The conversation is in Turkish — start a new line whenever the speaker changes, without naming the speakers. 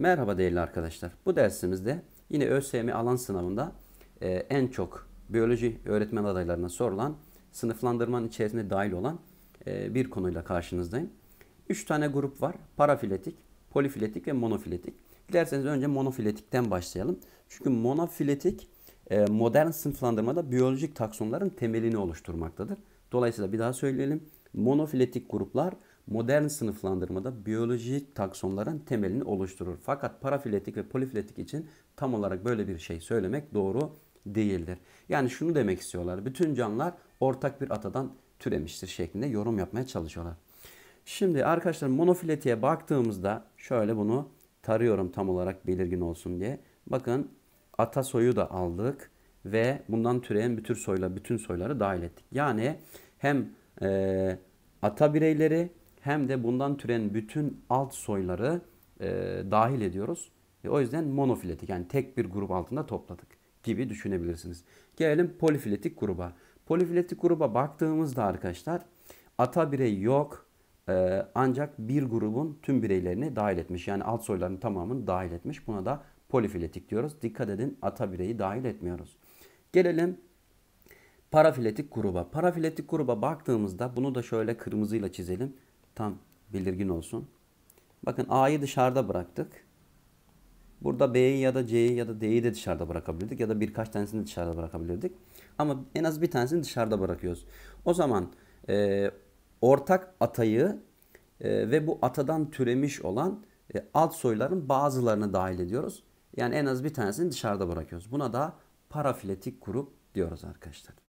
Merhaba değerli arkadaşlar. Bu dersimizde yine ÖSYM alan sınavında e, en çok biyoloji öğretmen adaylarına sorulan sınıflandırmanın içerisinde dahil olan e, bir konuyla karşınızdayım. Üç tane grup var. Parafiletik, polifiletik ve monofiletik. Dilerseniz önce monofiletikten başlayalım. Çünkü monofiletik e, modern sınıflandırmada biyolojik taksonların temelini oluşturmaktadır. Dolayısıyla bir daha söyleyelim. Monofiletik gruplar modern sınıflandırmada biyolojik taksonların temelini oluşturur. Fakat parafiletik ve polifiletik için tam olarak böyle bir şey söylemek doğru değildir. Yani şunu demek istiyorlar. Bütün canlılar ortak bir atadan türemiştir şeklinde yorum yapmaya çalışıyorlar. Şimdi arkadaşlar monofiletiye baktığımızda şöyle bunu tarıyorum tam olarak belirgin olsun diye. Bakın ata soyu da aldık ve bundan türeyen bütün soyla bütün soyları dahil ettik. Yani hem e, ata bireyleri hem de bundan türen bütün alt soyları e, dahil ediyoruz. E, o yüzden monofiletik yani tek bir grup altında topladık gibi düşünebilirsiniz. Gelelim polifiletik gruba. Polifiletik gruba baktığımızda arkadaşlar ata birey yok e, ancak bir grubun tüm bireylerini dahil etmiş. Yani alt soyların tamamını dahil etmiş. Buna da polifiletik diyoruz. Dikkat edin ata bireyi dahil etmiyoruz. Gelelim parafiletik gruba. Parafiletik gruba baktığımızda bunu da şöyle kırmızıyla çizelim tam belirgin olsun. Bakın A'yı dışarıda bıraktık. Burada B'yi ya da C'yi ya da D'yi de dışarıda bırakabilirdik ya da birkaç tanesini dışarıda bırakabilirdik. Ama en az bir tanesini dışarıda bırakıyoruz. O zaman e, ortak atayı e, ve bu atadan türemiş olan e, alt soyların bazılarını dahil ediyoruz. Yani en az bir tanesini dışarıda bırakıyoruz. Buna da parafiletik grup diyoruz arkadaşlar.